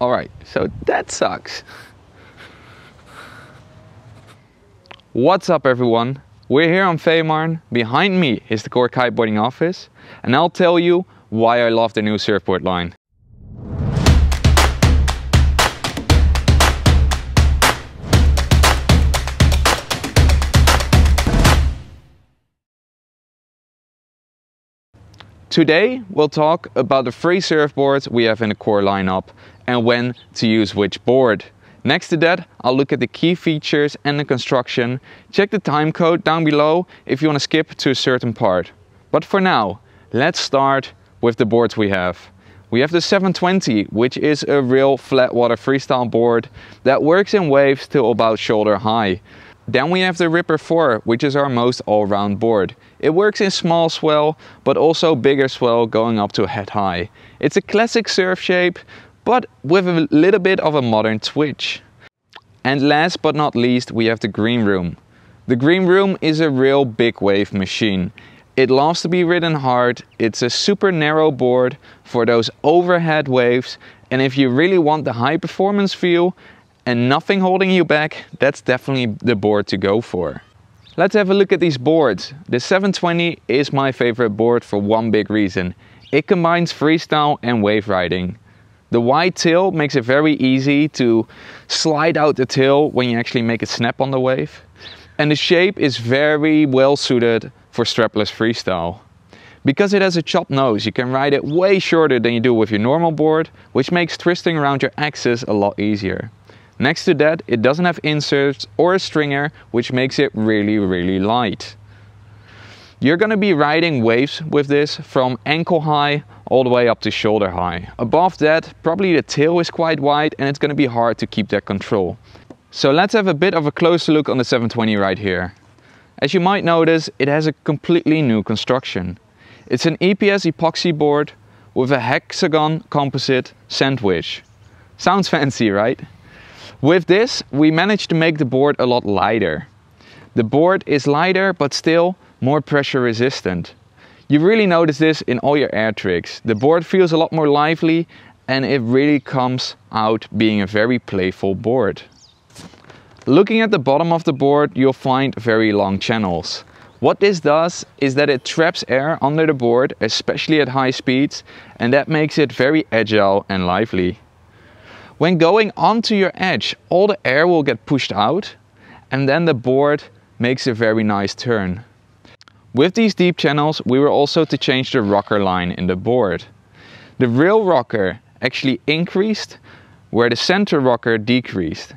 All right, so that sucks. What's up everyone? We're here on Fehmarn. Behind me is the Core Kiteboarding office and I'll tell you why I love the new surfboard line. Today we'll talk about the free surfboards we have in the core lineup and when to use which board. Next to that, I'll look at the key features and the construction. Check the time code down below if you want to skip to a certain part. But for now, let's start with the boards we have. We have the 720, which is a real flat water freestyle board that works in waves to about shoulder high. Then we have the Ripper 4, which is our most all-round board. It works in small swell, but also bigger swell going up to head high. It's a classic surf shape, but with a little bit of a modern twitch. And last but not least, we have the Green Room. The Green Room is a real big wave machine. It loves to be ridden hard, it's a super narrow board for those overhead waves, and if you really want the high performance feel, and nothing holding you back, that's definitely the board to go for. Let's have a look at these boards. The 720 is my favorite board for one big reason. It combines freestyle and wave riding. The wide tail makes it very easy to slide out the tail when you actually make a snap on the wave. And the shape is very well suited for strapless freestyle. Because it has a chopped nose, you can ride it way shorter than you do with your normal board, which makes twisting around your axis a lot easier. Next to that, it doesn't have inserts or a stringer, which makes it really, really light. You're going to be riding waves with this from ankle high all the way up to shoulder high. Above that, probably the tail is quite wide and it's going to be hard to keep that control. So let's have a bit of a closer look on the 720 right here. As you might notice, it has a completely new construction. It's an EPS epoxy board with a hexagon composite sandwich. Sounds fancy, right? With this, we managed to make the board a lot lighter. The board is lighter, but still more pressure resistant. You really notice this in all your air tricks. The board feels a lot more lively and it really comes out being a very playful board. Looking at the bottom of the board, you'll find very long channels. What this does is that it traps air under the board, especially at high speeds, and that makes it very agile and lively. When going onto your edge, all the air will get pushed out and then the board makes a very nice turn. With these deep channels, we were also to change the rocker line in the board. The rear rocker actually increased, where the center rocker decreased.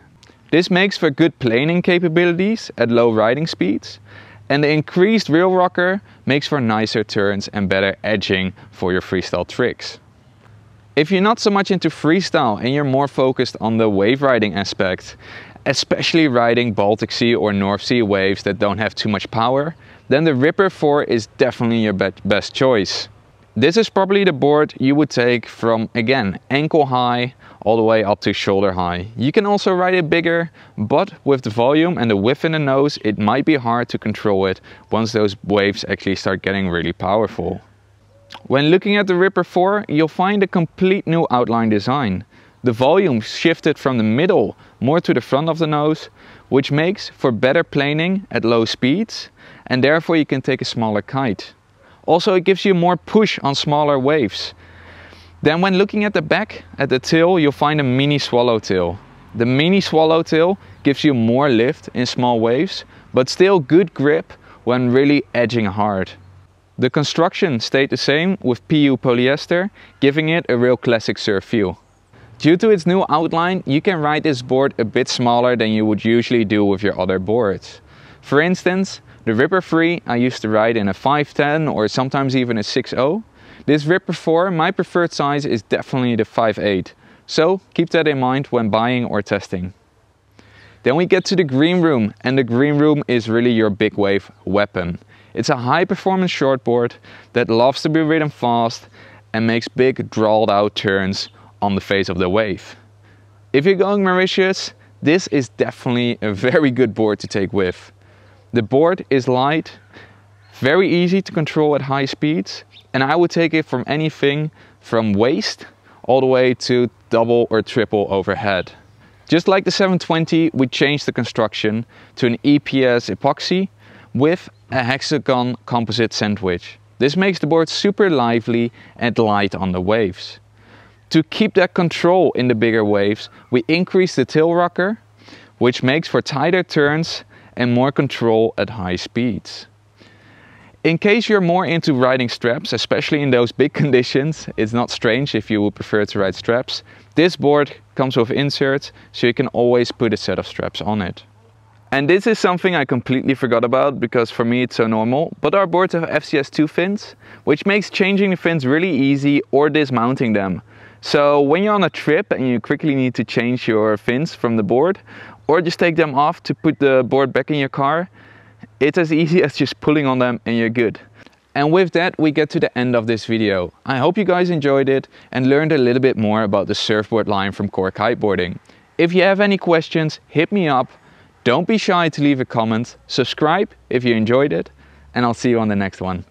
This makes for good planing capabilities at low riding speeds, and the increased rear rocker makes for nicer turns and better edging for your freestyle tricks. If you're not so much into freestyle and you're more focused on the wave riding aspect, especially riding Baltic Sea or North Sea waves that don't have too much power, then the Ripper 4 is definitely your be best choice. This is probably the board you would take from, again, ankle high all the way up to shoulder high. You can also ride it bigger, but with the volume and the width in the nose, it might be hard to control it once those waves actually start getting really powerful. When looking at the Ripper 4, you'll find a complete new outline design. The volume shifted from the middle more to the front of the nose, which makes for better planing at low speeds, and therefore you can take a smaller kite. Also, it gives you more push on smaller waves. Then when looking at the back, at the tail, you'll find a mini swallowtail. The mini swallowtail gives you more lift in small waves, but still good grip when really edging hard. The construction stayed the same with PU polyester, giving it a real classic surf feel. Due to its new outline, you can ride this board a bit smaller than you would usually do with your other boards. For instance, the Ripper 3 I used to ride in a 510 or sometimes even a 6.0. This Ripper 4, my preferred size is definitely the 58, so keep that in mind when buying or testing. Then we get to the green room and the green room is really your big wave weapon. It's a high performance shortboard that loves to be ridden fast and makes big drawled out turns on the face of the wave. If you're going Mauritius, this is definitely a very good board to take with. The board is light, very easy to control at high speeds, and I would take it from anything from waist all the way to double or triple overhead. Just like the 720, we changed the construction to an EPS epoxy with a hexagon composite sandwich. This makes the board super lively and light on the waves. To keep that control in the bigger waves, we increase the tail rocker, which makes for tighter turns and more control at high speeds. In case you're more into riding straps, especially in those big conditions, it's not strange if you would prefer to ride straps. This board comes with inserts, so you can always put a set of straps on it. And this is something I completely forgot about because for me it's so normal, but our boards have FCS2 fins, which makes changing the fins really easy or dismounting them. So when you're on a trip and you quickly need to change your fins from the board, or just take them off to put the board back in your car, it's as easy as just pulling on them and you're good. And with that, we get to the end of this video. I hope you guys enjoyed it and learned a little bit more about the surfboard line from Core Kiteboarding. If you have any questions, hit me up don't be shy to leave a comment, subscribe if you enjoyed it, and I'll see you on the next one.